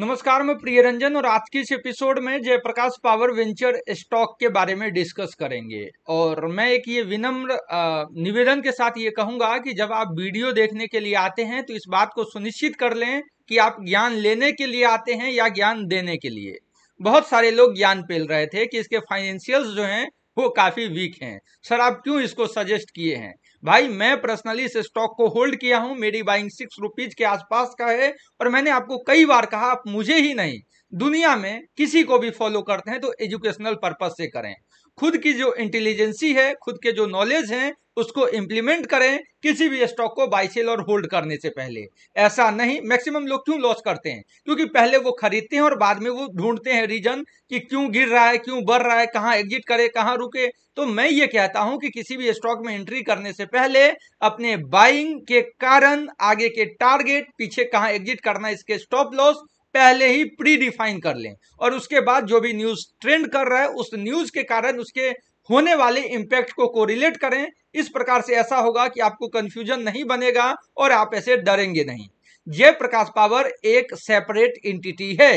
नमस्कार मैं प्रिय रंजन और आज के इस एपिसोड में जयप्रकाश पावर वेंचर स्टॉक के बारे में डिस्कस करेंगे और मैं एक ये विनम्र निवेदन के साथ ये कहूंगा कि जब आप वीडियो देखने के लिए आते हैं तो इस बात को सुनिश्चित कर लें कि आप ज्ञान लेने के लिए आते हैं या ज्ञान देने के लिए बहुत सारे लोग ज्ञान पेल रहे थे कि इसके फाइनेंशियल्स जो हैं वो काफ़ी वीक हैं सर आप क्यों इसको सजेस्ट किए हैं भाई मैं पर्सनली इस स्टॉक को होल्ड किया हूं मेरी बाइंग सिक्स रुपीज के आसपास का है और मैंने आपको कई बार कहा आप मुझे ही नहीं दुनिया में किसी को भी फॉलो करते हैं तो एजुकेशनल पर्पज से करें खुद की जो इंटेलिजेंसी है खुद के जो नॉलेज हैं उसको इम्प्लीमेंट करें किसी भी स्टॉक को बाई सेल और होल्ड करने से पहले ऐसा नहीं मैक्सिमम लोग क्यों लॉस करते हैं क्योंकि पहले वो खरीदते हैं और बाद में वो ढूंढते हैं रीजन कि क्यों गिर रहा है क्यों बढ़ रहा है कहाँ एग्जिट करे कहाँ रुके तो मैं ये कहता हूं कि किसी भी स्टॉक में एंट्री करने से पहले अपने बाइंग के कारण आगे के टारगेट पीछे कहाँ एग्जिट करना इसके स्टॉप लॉस पहले ही प्री डिफाइन कर लें और उसके बाद जो भी न्यूज़ ट्रेंड कर रहा है उस न्यूज़ के कारण उसके होने वाले इंपैक्ट को कोरिलेट करें इस प्रकार से ऐसा होगा कि आपको कंफ्यूजन नहीं बनेगा और आप ऐसे डरेंगे नहीं जयप्रकाश पावर एक सेपरेट इंटिटी है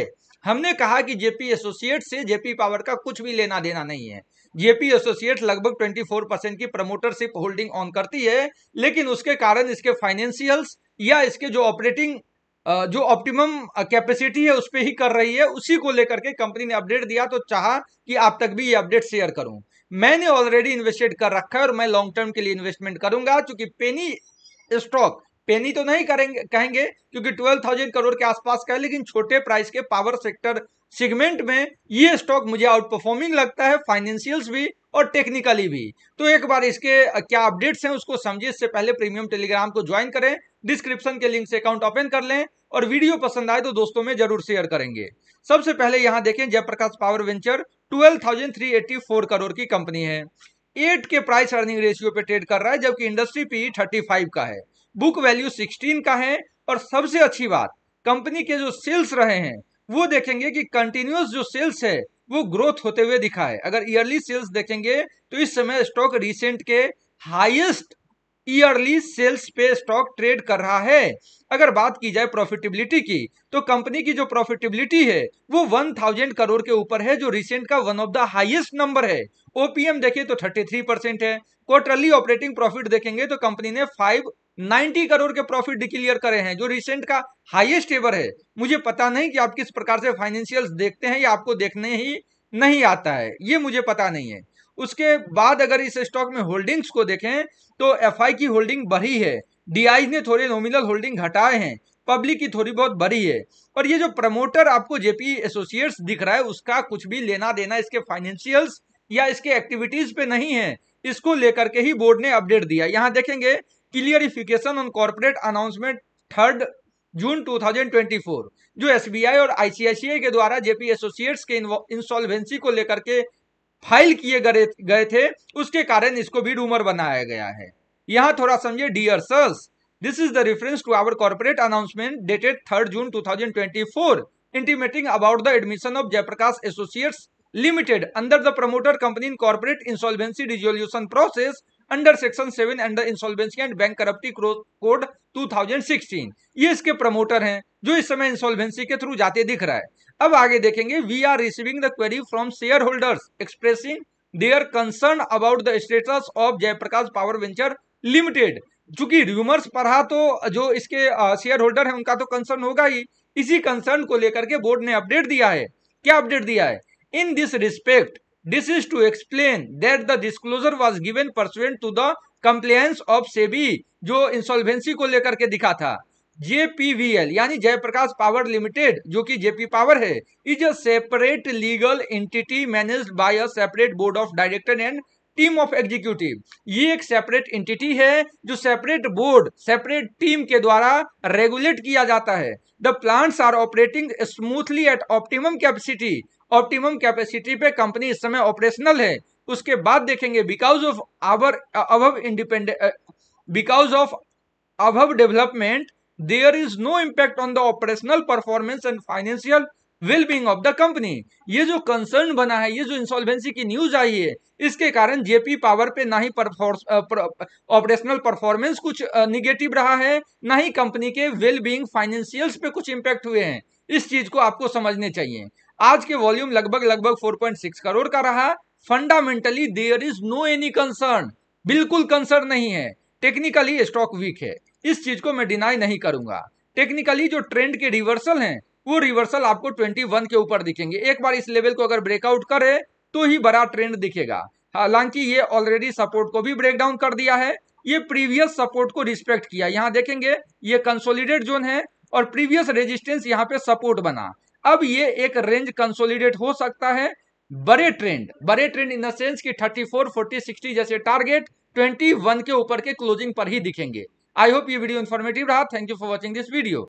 हमने कहा कि जेपी एसोसिएट से जेपी पावर का कुछ भी लेना देना नहीं है जेपी एसोसिएट लगभग 24 परसेंट की प्रमोटरशिप होल्डिंग ऑन करती है लेकिन उसके कारण इसके फाइनेंशियल्स या इसके जो ऑपरेटिंग जो ऑप्टिमम कैपेसिटी है उस पर ही कर रही है उसी को लेकर के कंपनी ने अपडेट दिया तो चाहा कि आप तक भी ये अपडेट शेयर करूं मैंने ऑलरेडी इन्वेस्टेड कर रखा है और मैं लॉन्ग टर्म के लिए इन्वेस्टमेंट करूंगा क्योंकि पेनी स्टॉक पेनी तो नहीं करेंगे कहेंगे क्योंकि ट्वेल्व थाउजेंड करोड़ के आसपास का है लेकिन छोटे प्राइस के पावर सेक्टर सेगमेंट में ये स्टॉक मुझे आउट परफॉर्मिंग लगता है फाइनेंशियल्स भी और टेक्निकली भी तो एक बार इसके क्या अपडेट्स हैं उसको समझिए इससे पहले प्रीमियम टेलीग्राम को ज्वाइन करें डिस्क्रिप्शन के लिंक से अकाउंट ओपन कर लें और वीडियो पसंद आए तो दोस्तों में जरूर शेयर करेंगे सबसे पहले यहाँ देखें जयप्रकाश पावर वेंचर 12,384 करोड़ की कंपनी है एट के प्राइस अर्निंग रेशियो पे ट्रेड कर रहा है जबकि इंडस्ट्री पी 35 का है बुक वैल्यू 16 का है और सबसे अच्छी बात कंपनी के जो सेल्स रहे हैं वो देखेंगे कि कंटिन्यूस जो सेल्स है वो ग्रोथ होते हुए दिखा है अगर ईयरली सेल्स देखेंगे तो इस समय स्टॉक रिसेंट के हाईएस्ट ईयरली सेल्स पे स्टॉक ट्रेड कर रहा है अगर बात की जाए प्रॉफिटेबिलिटी की तो कंपनी की जो प्रॉफिटेबिलिटी है वो 1000 करोड़ के ऊपर है जो रिसेंट का one of the highest number है ओपीएम देखे तो 33 परसेंट है क्वार्टरली ऑपरेटिंग प्रॉफिट देखेंगे तो कंपनी ने 590 करोड़ के प्रॉफिट डिक्लेयर करे हैं जो रिसेंट का हाइएस्ट एवर है मुझे पता नहीं कि आप किस प्रकार से फाइनेंशियल देखते हैं या आपको देखने ही नहीं आता है ये मुझे पता नहीं है उसके बाद अगर इस स्टॉक में होल्डिंग्स को देखें तो एफआई की होल्डिंग बढ़ी है डीआई ने थोड़े नॉमिनल होल्डिंग घटाए हैं पब्लिक की थोड़ी बहुत बड़ी है और ये जो प्रमोटर आपको जेपी एसोसिएट्स दिख रहा है उसका कुछ भी लेना देना इसके फाइनेंशियल्स या इसके एक्टिविटीज पे नहीं है इसको लेकर के ही बोर्ड ने अपडेट दिया यहाँ देखेंगे clarification on corporate announcement third June 2024 जो एसबीआई और आईसीआईसीआई के द्वारा जेपी एसोसिएट्स के इंसॉल्वेंसी को लेकर के फाइल किए गए थे उसके कारण इसको भी रूमर बनाया गया है यहाँ थोड़ा समझे dear sirs this is the reference to our corporate announcement dated third June two thousand twenty four intimating about the admission of Jaiprakash associates limited under the promoter company in corporate insolvency resolution process under section seven under insolvency and bankruptcy code 2016 ये इसके promoter हैं जो इस समय insolvency के through जाते दिख रहा है अब आगे देखेंगे we are receiving the query from share holders expressing their concern about the status of Jaiprakash power venture limited चूंकि र्यूमर्स पढ़ा तो जो इसके शेयर होल्डर है उनका तो कंसर्न होगा ही इसी कंसर्न को लेकर के बोर्ड ने अपडेट दिया है क्या अपडेट दिया है in this respect this is to explain that the disclosure was given pursuant to the compliance of SEBI जो इंसॉल्वेंसी को लेकर के दिखा था JPVL यानी जयप्रकाश पावर लिमिटेड जो कि जेपी पावर है is a separate legal entity manage by a separate board of director and team of executive ये एक सेपरेट एंटिटी है जो सेपरेट बोर्ड सेपरेट टीम के द्वारा रेगुलेट किया जाता है the plants are operating smoothly at optimum capacity optimum capacity पे कंपनी इस समय ऑपरेशनल है उसके बाद देखेंगे बिकॉज ऑफ आवर अब independent because of above development there is no impact on the operational performance and financial being of the company ये जो कंसर्न बना है ये जो इंसॉल्वेंसी की न्यूज आई है इसके कारण जेपी पावर पे ना ही ऑपरेशनल परफॉर्मेंस uh, कुछ निगेटिव uh, रहा है ना ही कंपनी के वेल बींग फाइनेंशियल्स पे कुछ इम्पैक्ट हुए हैं इस चीज को आपको समझने चाहिए आज के वॉल्यूम लगभग लगभग 4.6 करोड़ का रहा fundamentally there is no any concern बिल्कुल कंसर्न नहीं है टेक्निकली स्टॉक वीक है इस चीज को मैं डिनाई नहीं करूंगा टेक्निकली जो ट्रेंड के रिवर्सल हैं वो रिवर्सल आपको 21 के ऊपर दिखेंगे एक बार इस लेवल को अगर ब्रेकआउट करे तो ही बड़ा ट्रेंड दिखेगा हालांकि ये ऑलरेडी सपोर्ट को भी ब्रेक डाउन कर दिया है ये प्रीवियस सपोर्ट को रिस्पेक्ट किया यहाँ देखेंगे ये कंसोलिडेट जोन है और प्रीवियस रेजिस्टेंस यहाँ पे सपोर्ट बना अब ये एक रेंज कंसोलिडेट हो सकता है बड़े ट्रेंड बड़े ट्रेंड इन द सेंस कि 34, 40, 60 जैसे टारगेट 21 के ऊपर के क्लोजिंग पर ही दिखेंगे आई होप ये वीडियो इन्फॉर्मेटिव रहा thank you for watching this video